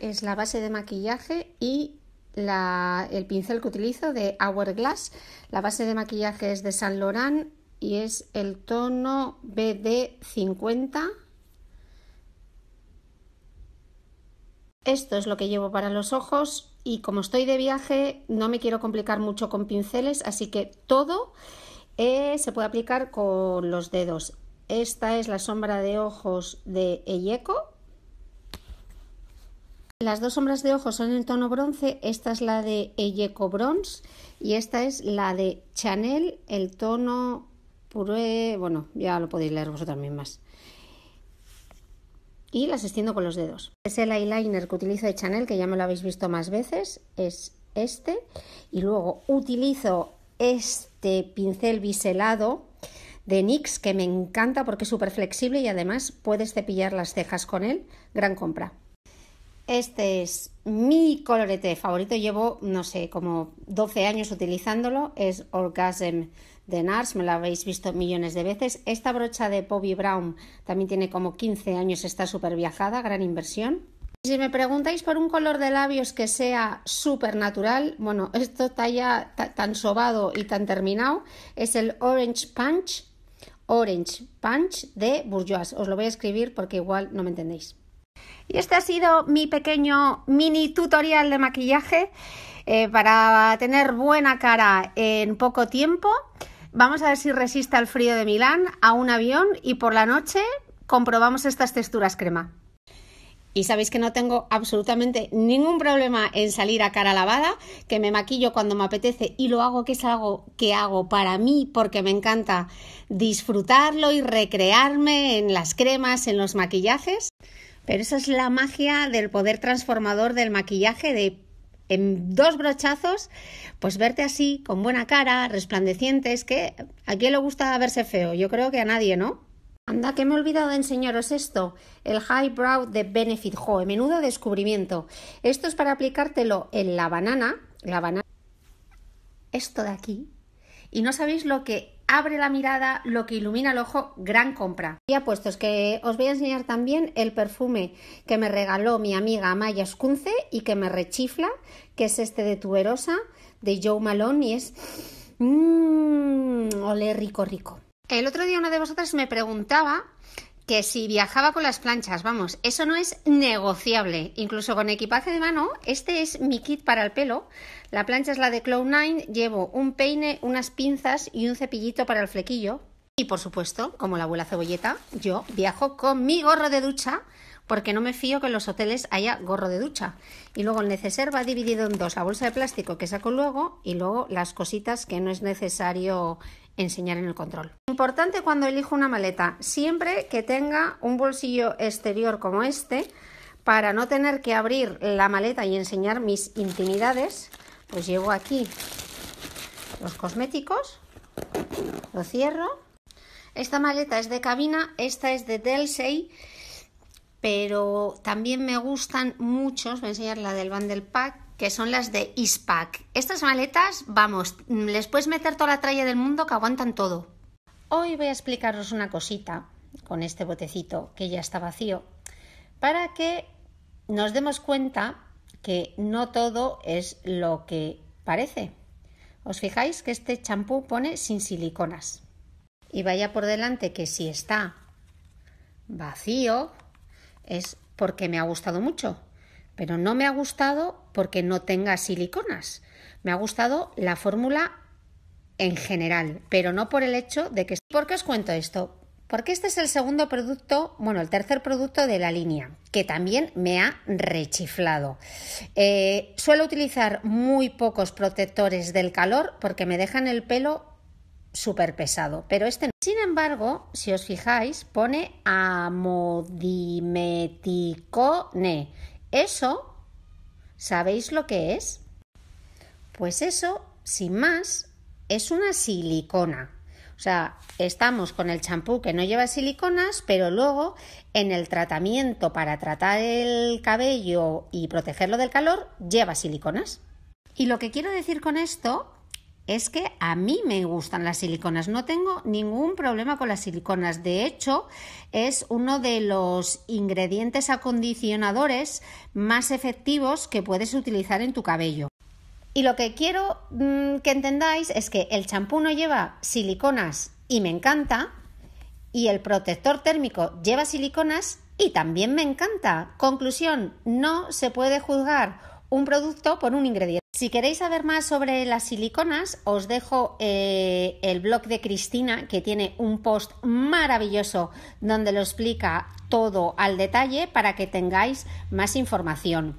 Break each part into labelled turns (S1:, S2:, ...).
S1: es la base de maquillaje y el pincel que utilizo de Hourglass. La base de maquillaje es de San Laurent y es el tono BD50. Esto es lo que llevo para los ojos y como estoy de viaje no me quiero complicar mucho con pinceles, así que todo eh, se puede aplicar con los dedos. Esta es la sombra de ojos de Eyeco las dos sombras de ojos son en tono bronce, esta es la de EYECO Bronze y esta es la de Chanel, el tono puré, bueno, ya lo podéis leer vosotras mismas. Y las extiendo con los dedos. Es el eyeliner que utilizo de Chanel, que ya me lo habéis visto más veces, es este. Y luego utilizo este pincel biselado de NYX, que me encanta porque es súper flexible y además puedes cepillar las cejas con él. Gran compra. Este es mi colorete favorito, llevo, no sé, como 12 años utilizándolo, es Orgasm de NARS, me lo habéis visto millones de veces. Esta brocha de Bobby Brown también tiene como 15 años, está súper viajada, gran inversión. Si me preguntáis por un color de labios que sea súper natural, bueno, esto está ya tan sobado y tan terminado, es el Orange Punch, Orange Punch de Bourgeois. Os lo voy a escribir porque igual no me entendéis. Y este ha sido mi pequeño mini tutorial de maquillaje eh, para tener buena cara en poco tiempo. Vamos a ver si resiste al frío de Milán, a un avión y por la noche comprobamos estas texturas crema. Y sabéis que no tengo absolutamente ningún problema en salir a cara lavada, que me maquillo cuando me apetece y lo hago que es algo que hago para mí porque me encanta disfrutarlo y recrearme en las cremas, en los maquillajes. Pero esa es la magia del poder transformador del maquillaje de en dos brochazos, pues verte así, con buena cara, resplandeciente, es que a quién le gusta verse feo, yo creo que a nadie, ¿no? Anda, que me he olvidado de enseñaros esto, el High Brow de Benefit Joe, menudo descubrimiento. Esto es para aplicártelo en la banana, la banana, esto de aquí, y no sabéis lo que abre la mirada, lo que ilumina el ojo, gran compra. Y apuestos que os voy a enseñar también el perfume que me regaló mi amiga maya Escunce y que me rechifla, que es este de Tuberosa, de Joe Malone, y es... Mmm, ¡Olé rico, rico. El otro día una de vosotras me preguntaba que si viajaba con las planchas, vamos, eso no es negociable. Incluso con equipaje de mano, este es mi kit para el pelo. La plancha es la de Cloud9, llevo un peine, unas pinzas y un cepillito para el flequillo. Y por supuesto, como la abuela cebolleta, yo viajo con mi gorro de ducha porque no me fío que en los hoteles haya gorro de ducha. Y luego el neceser va dividido en dos, la bolsa de plástico que saco luego y luego las cositas que no es necesario enseñar en el control. Importante cuando elijo una maleta, siempre que tenga un bolsillo exterior como este, para no tener que abrir la maleta y enseñar mis intimidades, pues llevo aquí los cosméticos, lo cierro. Esta maleta es de cabina, esta es de Delsey, pero también me gustan muchos, voy a enseñar la del Bundle Pack, que son las de Ispac. Estas maletas, vamos, les puedes meter toda la tralla del mundo que aguantan todo. Hoy voy a explicaros una cosita con este botecito que ya está vacío, para que nos demos cuenta que no todo es lo que parece. Os fijáis que este champú pone sin siliconas. Y vaya por delante que si está vacío es porque me ha gustado mucho pero no me ha gustado porque no tenga siliconas. Me ha gustado la fórmula en general, pero no por el hecho de que... ¿Por qué os cuento esto? Porque este es el segundo producto, bueno, el tercer producto de la línea, que también me ha rechiflado. Eh, suelo utilizar muy pocos protectores del calor porque me dejan el pelo súper pesado, pero este no. Sin embargo, si os fijáis, pone amodimeticone ¿Eso? ¿Sabéis lo que es? Pues eso, sin más, es una silicona. O sea, estamos con el champú que no lleva siliconas, pero luego en el tratamiento para tratar el cabello y protegerlo del calor lleva siliconas. Y lo que quiero decir con esto es que a mí me gustan las siliconas, no tengo ningún problema con las siliconas. De hecho, es uno de los ingredientes acondicionadores más efectivos que puedes utilizar en tu cabello. Y lo que quiero mm, que entendáis es que el champú no lleva siliconas y me encanta, y el protector térmico lleva siliconas y también me encanta. Conclusión, no se puede juzgar un producto por un ingrediente. Si queréis saber más sobre las siliconas, os dejo eh, el blog de Cristina, que tiene un post maravilloso donde lo explica todo al detalle para que tengáis más información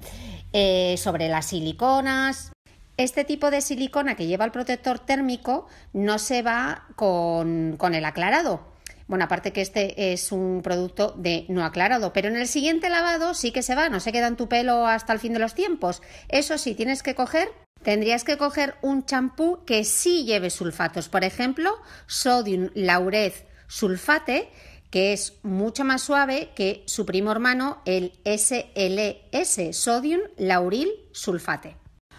S1: eh, sobre las siliconas. Este tipo de silicona que lleva el protector térmico no se va con el aclarado, bueno, aparte que este es un producto de no aclarado, pero en el siguiente lavado sí que se va, no se queda en tu pelo hasta el fin de los tiempos. Eso sí, tienes que coger Tendrías que coger un champú que sí lleve sulfatos, por ejemplo, sodium Laureth sulfate, que es mucho más suave que su primo hermano, el SLS, sodium lauril sulfate.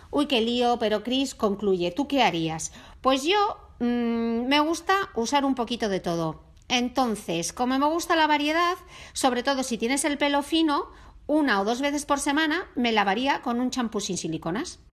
S1: Uy, qué lío, pero Chris concluye, ¿tú qué harías? Pues yo mm, me gusta usar un poquito de todo. Entonces, como me gusta la variedad, sobre todo si tienes el pelo fino, una o dos veces por semana me lavaría con un champú sin siliconas.